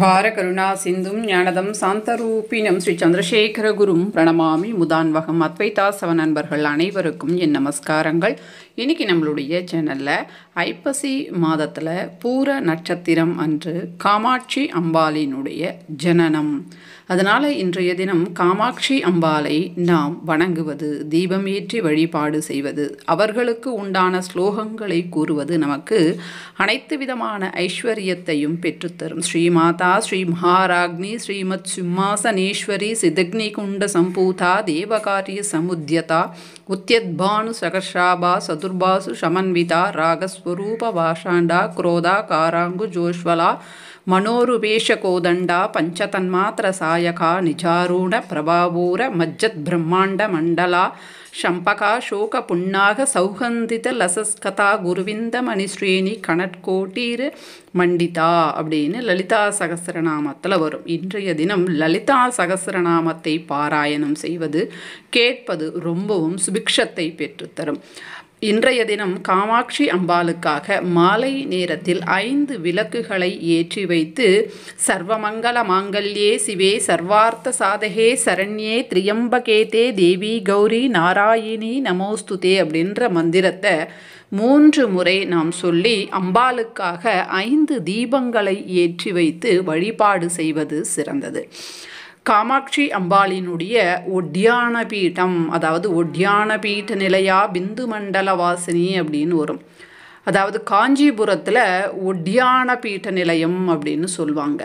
வார கருணா சிந்தும் ஞானதம் சாந்தரூபினம் ஸ்ரீ சந்திரசேகர குரும் பிரணமாமி முதான்வகம் அத்வைதா சவ நண்பர்கள் அனைவருக்கும் என் நமஸ்காரங்கள் இன்றைக்கி நம்மளுடைய சேனலில் ஐப்பசி மாதத்தில் பூர நட்சத்திரம் அன்று காமாட்சி அம்பாலினுடைய ஜனனம் அதனால் இன்றைய தினம் காமாட்சி அம்பாளை நாம் வணங்குவது தீபம் ஏற்றி வழிபாடு செய்வது அவர்களுக்கு உண்டான ஸ்லோகங்களை கூறுவது நமக்கு அனைத்து விதமான ஐஸ்வர்யத்தையும் பெற்றுத்தரும் ஸ்ரீமாதா ஸ்ரீ மகாராக்னி ஸ்ரீமத் சிம்மாசனேஸ்வரி சிதக்னி குண்ட சம்பூதா தேவகாரிய சமுத்தியதா உத்தியத்பானு சகர்ஷாபா சதுர்பாசு சமன்விதா ராகஸ் ஸ்வரூப வாஷாண்டா மனோருவேஷ கோதண்டா ಮನೋರುವೇಶಕೋದಂಡ சாயகா நிஜாரூண பிரபாவூர மஜ்ஜத் பிரம்மாண்ட மண்டலா ஷம்பகா சோக புண்ணாக சௌகந்தித லசஸ்கதா குருவிந்த மணிஸ்ரேணி கணட்கோட்டீர் மண்டிதா அப்படின்னு லலிதா சகசிரநாமத்தில் வரும் இன்றைய தினம் லலிதா சகசிரநாமத்தை பாராயணம் செய்வது கேட்பது ரொம்பவும் சுபிக்ஷத்தை பெற்றுத்தரும் இன்றைய தினம் காமாட்சி அம்பாளுக்காக மாலை நேரத்தில் ஐந்து விளக்குகளை ஏற்றி வைத்து சர்வமங்கல மாங்கல்யே சிவே சர்வார்த்த சாதகே சரண்யே திரியம்பகேதே தேவி கௌரி நாராயணி நமோஸ்துதே அப்படின்ற மந்திரத்தை மூன்று முறை நாம் சொல்லி அம்பாளுக்காக ஐந்து தீபங்களை ஏற்றி வைத்து வழிபாடு செய்வது சிறந்தது காமாட்சி அம்பாளினுடைய ஒட்டியான பீட்டம் அதாவது ஒட்டியான பீட்ட நிலையா பிந்து மண்டல வாசினி அப்படின்னு வரும் அதாவது காஞ்சிபுரத்தில் ஒட்டியான பீட்ட நிலையம் அப்படின்னு சொல்லுவாங்க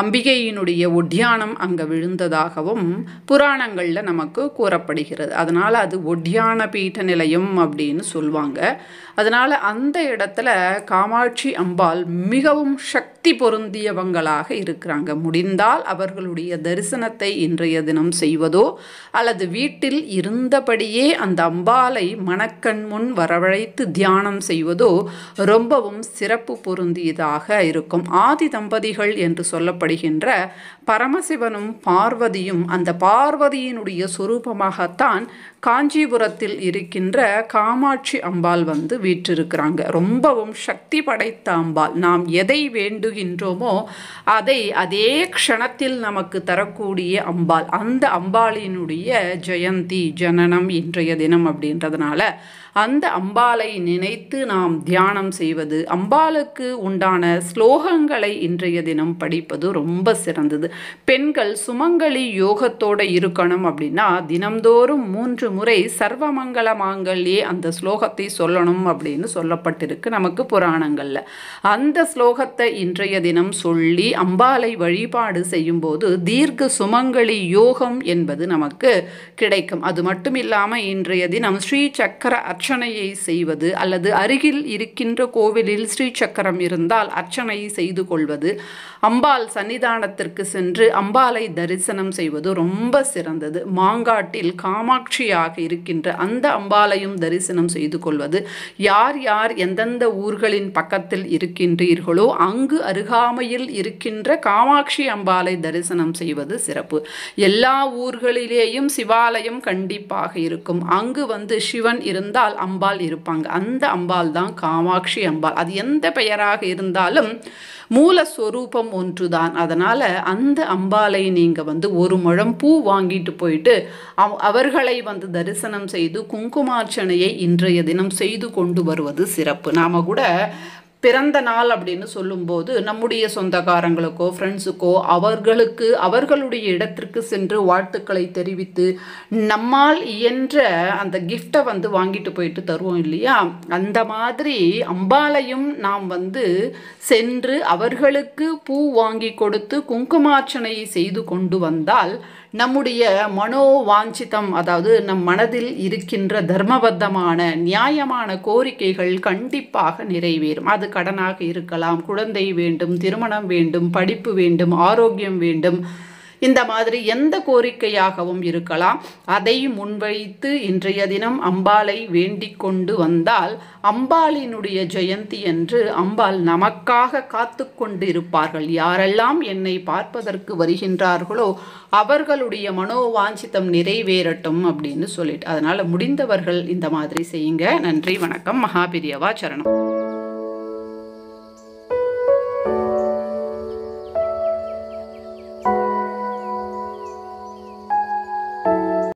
அம்பிகையினுடைய ஒட்டியானம் அங்கே விழுந்ததாகவும் புராணங்களில் நமக்கு கூறப்படுகிறது அதனால் அது ஒட்டியான பீட்ட நிலையம் அப்படின்னு சொல்லுவாங்க அதனால் அந்த இடத்துல காமாட்சி அம்பாள் மிகவும் சக்தி பொருந்தியவங்களாக இருக்கிறாங்க முடிந்தால் அவர்களுடைய தரிசனத்தை இன்றைய தினம் செய்வதோ அல்லது வீட்டில் இருந்தபடியே அந்த அம்பாலை மணக்கண் முன் வரவழைத்து தியானம் செய்வதோ ரொம்பவும் சிறப்பு பொருந்தியதாக இருக்கும் ஆதி தம்பதிகள் என்று சொல்ல சொல்லப்படுகின்ற பரமசிவனும் பார்வதியும் அந்த பார்வதியினுடைய சுரூபமாகத்தான் காஞ்சிபுரத்தில் இருக்கின்ற காமாட்சி அம்பாள் வந்து வீற்றிருக்கிறாங்க ரொம்பவும் சக்தி படைத்த அம்பாள் நாம் எதை வேண்டுகின்றோமோ அதை அதே க்ஷணத்தில் நமக்கு தரக்கூடிய அம்பாள் அந்த அம்பாளினுடைய ஜெயந்தி ஜனனம் இன்றைய தினம் அப்படின்றதுனால அந்த அம்பாலை நினைத்து நாம் தியானம் செய்வது அம்பாளுக்கு உண்டான ஸ்லோகங்களை இன்றைய தினம் படிப்பது ரொம்ப சிறந்தது பெண்கள் சுமங்கலி யோகத்தோடு இருக்கணும் அப்படின்னா தினம்தோறும் மூன்று முறை சர்வமங்கல மாங்கல்யே அந்த ஸ்லோகத்தை சொல்லணும் அப்படின்னு சொல்லப்பட்டிருக்கு நமக்கு புராணங்களில் அந்த ஸ்லோகத்தை இன்றைய தினம் சொல்லி அம்பாலை வழிபாடு செய்யும்போது தீர்க்க சுமங்கலி யோகம் என்பது நமக்கு கிடைக்கும் அது மட்டும் இல்லாமல் இன்றைய தினம் ஸ்ரீ சக்கர அர்ச்ச அர்ச்சனையை செய்வது அல்லது அருகில் இருக்கின்ற கோவிலில் ஸ்ரீ சக்கரம் இருந்தால் அர்ச்சனை செய்து கொள்வது அம்பாள் சன்னிதானத்திற்கு சென்று அம்பாளை தரிசனம் செய்வது ரொம்ப சிறந்தது மாங்காட்டில் காமாட்சியாக இருக்கின்ற அந்த அம்பாலையும் தரிசனம் செய்து கொள்வது யார் யார் எந்தெந்த ஊர்களின் பக்கத்தில் இருக்கின்றீர்களோ அங்கு அருகாமையில் இருக்கின்ற காமாட்சி அம்பாலை தரிசனம் செய்வது சிறப்பு எல்லா ஊர்களிலேயும் சிவாலயம் கண்டிப்பாக இருக்கும் அங்கு வந்து சிவன் இருந்தால் அம்பாள் அம்பாள் இருப்பாங்க அந்த அம்பாள் தான் காமாட்சி அம்பாள் அது எந்த பெயராக இருந்தாலும் மூலஸ்வரூபம் தான் அதனால் அந்த அம்பாலை நீங்கள் வந்து ஒரு முழம் பூ வாங்கிட்டு போயிட்டு அவ் அவர்களை வந்து தரிசனம் செய்து குங்குமார்ச்சனையை இன்றைய தினம் செய்து கொண்டு வருவது சிறப்பு நாம் கூட பிறந்த நாள் அப்படின்னு சொல்லும்போது நம்முடைய சொந்தக்காரங்களுக்கோ ஃப்ரெண்ட்ஸுக்கோ அவர்களுக்கு அவர்களுடைய இடத்திற்கு சென்று வாழ்த்துக்களை தெரிவித்து நம்மால் இயன்ற அந்த கிஃப்டை வந்து வாங்கிட்டு போயிட்டு தருவோம் இல்லையா அந்த மாதிரி அம்பாலையும் நாம் வந்து சென்று அவர்களுக்கு பூ வாங்கி கொடுத்து குங்குமார்ச்சனையை செய்து கொண்டு வந்தால் நம்முடைய மனோவாஞ்சிதம் அதாவது நம் மனதில் இருக்கின்ற தர்மபத்தமான நியாயமான கோரிக்கைகள் கண்டிப்பாக நிறைவேறும் அது கடனாக இருக்கலாம் குழந்தை வேண்டும் திருமணம் வேண்டும் படிப்பு வேண்டும் ஆரோக்கியம் வேண்டும் இந்த மாதிரி எந்த கோரிக்கையாகவும் இருக்கலாம் அதை முன்வைத்து இன்றைய தினம் அம்பாளை வேண்டிக் கொண்டு வந்தால் அம்பாளினுடைய ஜெயந்தி என்று அம்பாள் நமக்காக காத்து கொண்டு இருப்பார்கள் யாரெல்லாம் என்னை பார்ப்பதற்கு வருகின்றார்களோ அவர்களுடைய மனோவாஞ்சிதம் நிறைவேறட்டும் அப்படின்னு சொல்லிட்டு அதனால் முடிந்தவர்கள் இந்த மாதிரி செய்யுங்க நன்றி வணக்கம் மகாபிரியவா சரணம்